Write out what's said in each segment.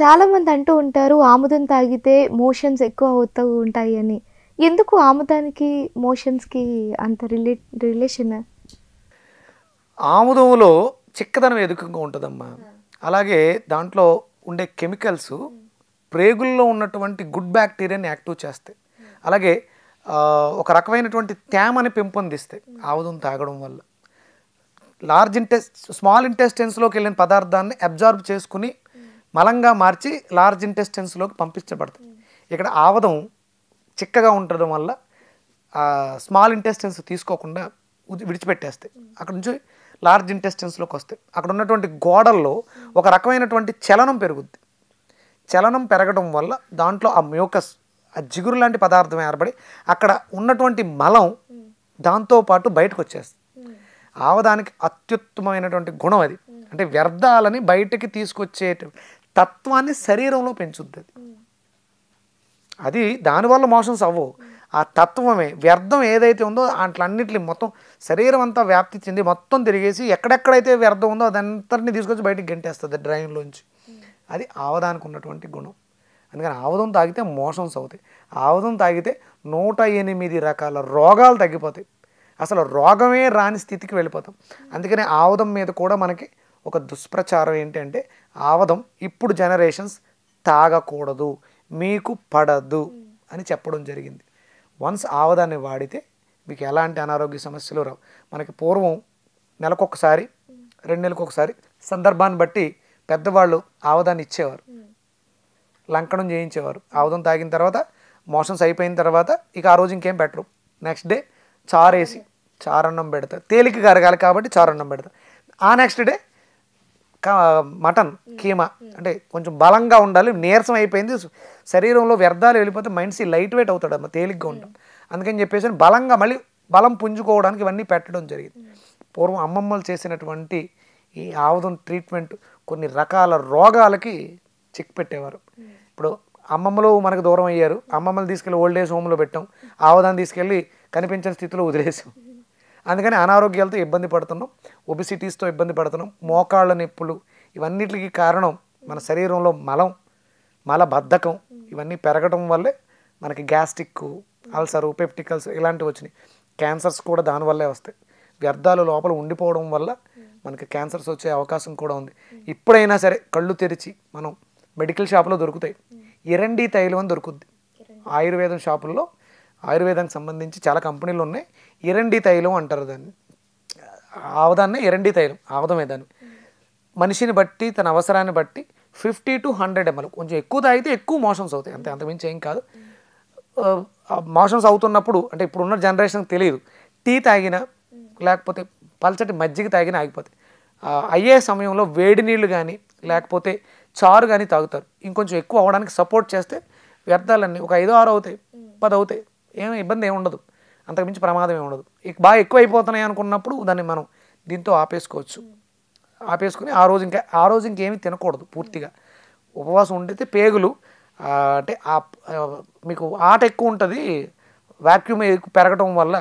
చాలామంది అంటూ ఉంటారు ఆముదం తాగితే మోషన్స్ ఎక్కువ అవుతూ ఉంటాయి అని ఎందుకు ఆముదానికి మోషన్స్కి అంత రిలే రిలేషన్ ఆముదంలో చిక్కదనం ఎదుకంగా ఉంటుందమ్మా అలాగే దాంట్లో ఉండే కెమికల్స్ ప్రేగుల్లో ఉన్నటువంటి గుడ్ బ్యాక్టీరియాని యాక్టివ్ చేస్తాయి అలాగే ఒక రకమైనటువంటి తేమని పెంపొందిస్తాయి ఆముదం తాగడం వల్ల లార్జ్ ఇంటెస్ స్మాల్ ఇంటెస్టెన్స్లోకి వెళ్ళిన పదార్థాన్ని అబ్జార్బ్ చేసుకుని మలంగా మార్చి లార్జ్ ఇంటెస్టెన్స్లోకి పంపించబడుతుంది ఇక్కడ ఆవదం చిక్కగా ఉండడం వల్ల స్మాల్ ఇంటెస్టెన్స్ తీసుకోకుండా విడిచిపెట్టేస్తాయి అక్కడ నుంచి లార్జ్ ఇంటెస్టెన్స్లోకి వస్తాయి అక్కడ ఉన్నటువంటి గోడల్లో ఒక రకమైనటువంటి చలనం పెరుగుద్ది చలనం పెరగడం వల్ల దాంట్లో ఆ మ్యూకస్ ఆ జిగురు లాంటి పదార్థం ఏర్పడి అక్కడ ఉన్నటువంటి మలం దాంతోపాటు బయటకు వచ్చేస్తుంది ఆవదానికి అత్యుత్తమైనటువంటి గుణం అది అంటే వ్యర్థాలని బయటకి తీసుకొచ్చే తత్వాన్ని శరీరంలో పెంచుద్ది అది అది దానివల్ల మోషన్స్ అవ్వవు ఆ తత్వమే వ్యర్థం ఏదైతే ఉందో అట్లన్నింటినీ మొత్తం శరీరం అంతా వ్యాప్తి చెంది మొత్తం తిరిగేసి ఎక్కడెక్కడైతే వ్యర్థం ఉందో అదంతటిని తీసుకొచ్చి బయటకు గెంటేస్తుంది డ్రైన్లోంచి అది ఆవదానికి ఉన్నటువంటి గుణం అందుకని ఆవదం తాగితే మోషన్స్ అవుతాయి ఆవదం తాగితే నూట ఎనిమిది రకాల రోగాలు తగ్గిపోతాయి అసలు రోగమే రాని స్థితికి వెళ్ళిపోతాం అందుకని ఆవదం మీద కూడా మనకి ఒక దుష్ప్రచారం ఏంటంటే ఆవదం ఇప్పుడు జనరేషన్స్ తాగకూడదు మీకు పడదు అని చెప్పడం జరిగింది వన్స్ ఆవదాన్ని వాడితే మీకు ఎలాంటి అనారోగ్య సమస్యలు రావు మనకి పూర్వం నెలకొకసారి రెండు నెలలకు ఒకసారి సందర్భాన్ని బట్టి పెద్దవాళ్ళు ఆవదాన్ని ఇచ్చేవారు లంకణం చేయించేవారు ఆవదం తాగిన తర్వాత మోషన్స్ అయిపోయిన తర్వాత ఇక ఆ రోజు ఇంకేం పెట్టరు నెక్స్ట్ డే చారేసి చారన్నం పెడతారు తేలిక కరగాలి కాబట్టి చారన్నం పెడతారు ఆ నెక్స్ట్ డే మటన్ కీమా అంటే కొంచెం బలంగా ఉండాలి నీరసం అయిపోయింది శరీరంలో వ్యర్థాలు వెళ్ళిపోతే మనిషి లైట్ వెయిట్ అవుతాడు అమ్మ తేలిగ్గా ఉంటాం అందుకని చెప్పేసి బలంగా మళ్ళీ బలం పుంజుకోవడానికి ఇవన్నీ పెట్టడం జరిగింది పూర్వం అమ్మమ్మలు చేసినటువంటి ఈ ఆవుదం ట్రీట్మెంట్ కొన్ని రకాల రోగాలకి చెక్ పెట్టేవారు ఇప్పుడు అమ్మమ్మలు మనకు దూరం అయ్యారు అమ్మమ్మలు తీసుకెళ్ళి ఓల్డ్ ఏజ్ హోమ్లో పెట్టాం ఆవుదాన్ని తీసుకెళ్ళి కనిపించిన స్థితిలో వదిలేసాం అందుకని అనారోగ్యాలతో ఇబ్బంది పడుతున్నాం ఒబిసిటీస్తో ఇబ్బంది పడుతున్నాం మోకాళ్ళ నొప్పులు ఇవన్నిటికి కారణం మన శరీరంలో మలం మల బద్ధకం ఇవన్నీ పెరగడం వల్లే మనకి గ్యాస్ట్రిక్ అల్సరు పెప్టికల్స్ ఇలాంటివి వచ్చినాయి క్యాన్సర్స్ కూడా దానివల్లే వస్తాయి వ్యర్థాలు లోపల ఉండిపోవడం వల్ల మనకి క్యాన్సర్స్ వచ్చే అవకాశం కూడా ఉంది ఇప్పుడైనా సరే కళ్ళు తెరిచి మనం మెడికల్ షాప్లో దొరుకుతాయి ఇరండి తైలం అని దొరుకుద్ది ఆయుర్వేదం షాపుల్లో ఆయుర్వేదానికి సంబంధించి చాలా కంపెనీలు ఉన్నాయి ఎరండి తైలం అంటారు దాన్ని ఆవదాన్నే ఎరండి తైలం ఆవదమే దాన్ని మనిషిని బట్టి తన అవసరాన్ని బట్టి ఫిఫ్టీ టు హండ్రెడ్ ఎంఎల్ కొంచెం ఎక్కువ తాగితే ఎక్కువ మోషన్స్ అవుతాయి అంతే అంతమించి ఏం కాదు మోషన్స్ అవుతున్నప్పుడు అంటే ఇప్పుడున్న జనరేషన్కి తెలియదు టీ తాగినా లేకపోతే పల్చటి మజ్జిగ తాగినా ఆగిపోతే అయ్యే సమయంలో వేడి నీళ్ళు కానీ లేకపోతే చారు కానీ తాగుతారు ఇంకొంచెం ఎక్కువ అవ్వడానికి సపోర్ట్ చేస్తే వ్యర్థాలన్నీ ఒక ఐదో ఆరు అవుతాయి పది అవుతాయి ఏమీ ఇబ్బంది ఏమి ఉండదు అంతకుమించి ప్రమాదం ఏమి ఉండదు బాగా ఎక్కువ అయిపోతున్నాయి అనుకున్నప్పుడు దాన్ని మనం దీంతో ఆపేసుకోవచ్చు ఆపేసుకుని ఆ రోజు ఇంకా ఆ రోజు ఇంకేమీ తినకూడదు పూర్తిగా ఉపవాసం ఉండితే పేగులు అంటే మీకు ఆట ఎక్కువ ఉంటుంది వాక్యూమ్ పెరగడం వల్ల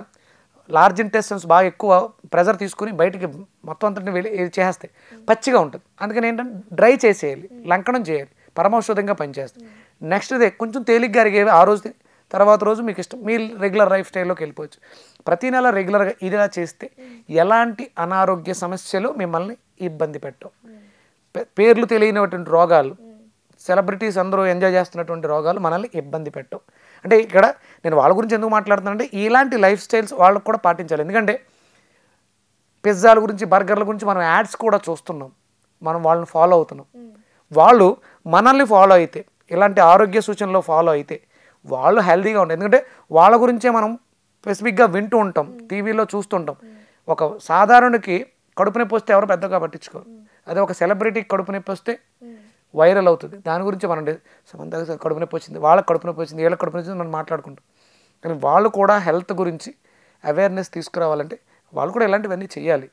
లార్జ్ ఇంటెస్టెన్స్ బాగా ఎక్కువ ప్రెజర్ తీసుకుని బయటికి మొత్తం అంతటిని వెళ్ళి చేస్తే పచ్చిగా ఉంటుంది అందుకని ఏంటంటే డ్రై చేసేయాలి లంకనం చేయాలి పరమౌషధంగా పనిచేస్తాయి నెక్స్ట్ ఇదే కొంచెం తేలిగ్గా అరిగేవి ఆ రోజు తర్వాత రోజు మీకు ఇష్టం మీ రెగ్యులర్ లైఫ్ స్టైల్లోకి వెళ్ళిపోవచ్చు ప్రతి నెల రెగ్యులర్గా ఇదిలా చేస్తే ఎలాంటి అనారోగ్య సమస్యలు మిమ్మల్ని ఇబ్బంది పెట్టవు పేర్లు తెలియనటువంటి రోగాలు సెలబ్రిటీస్ అందరూ ఎంజాయ్ చేస్తున్నటువంటి రోగాలు మనల్ని ఇబ్బంది పెట్టవు అంటే ఇక్కడ నేను వాళ్ళ గురించి ఎందుకు మాట్లాడుతున్నానంటే ఇలాంటి లైఫ్ స్టైల్స్ వాళ్ళకు కూడా పాటించాలి ఎందుకంటే పిజ్జాల గురించి బర్గర్ల గురించి మనం యాడ్స్ కూడా చూస్తున్నాం మనం వాళ్ళని ఫాలో అవుతున్నాం వాళ్ళు మనల్ని ఫాలో అయితే ఇలాంటి ఆరోగ్య సూచనలో ఫాలో అయితే వాళ్ళు హెల్దీగా ఉంటారు ఎందుకంటే వాళ్ళ గురించే మనం స్పెసిఫిక్గా వింటూ ఉంటాం టీవీలో చూస్తుంటాం ఒక సాధారణకి కడుపు నొప్పి వస్తే ఎవరు పెద్దగా పట్టించుకోరు అదే ఒక సెలబ్రిటీకి కడుపు నొప్పి వస్తే వైరల్ అవుతుంది దాని గురించి మనం సమంత కడుపు నొప్పి వచ్చింది వాళ్ళకి కడుపు నొప్పి వచ్చింది వీళ్ళకి కడుపు నొప్పి వచ్చింది మనం మాట్లాడుకుంటాం కానీ వాళ్ళు కూడా హెల్త్ గురించి అవేర్నెస్ తీసుకురావాలంటే వాళ్ళు కూడా ఇలాంటివన్నీ చేయాలి